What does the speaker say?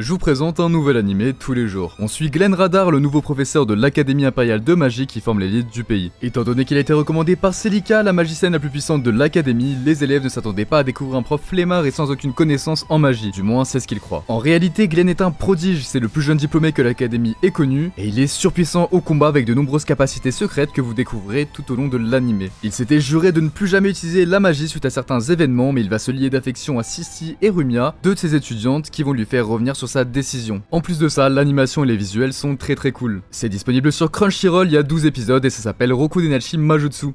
Je vous présente un nouvel animé tous les jours. On suit Glenn Radar, le nouveau professeur de l'Académie Impériale de Magie qui forme l'élite du pays. Étant donné qu'il a été recommandé par Celica, la magicienne la plus puissante de l'Académie, les élèves ne s'attendaient pas à découvrir un prof flemmard et sans aucune connaissance en magie, du moins c'est ce qu'ils croient. En réalité, Glenn est un prodige, c'est le plus jeune diplômé que l'Académie ait connu, et il est surpuissant au combat avec de nombreuses capacités secrètes que vous découvrez tout au long de l'animé. Il s'était juré de ne plus jamais utiliser la magie suite à certains événements, mais il va se lier d'affection à Sissi et Rumia, deux de ses étudiantes qui vont lui faire revenir sur sa décision. En plus de ça, l'animation et les visuels sont très très cool. C'est disponible sur Crunchyroll, il y a 12 épisodes et ça s'appelle Roku Denashi Majutsu.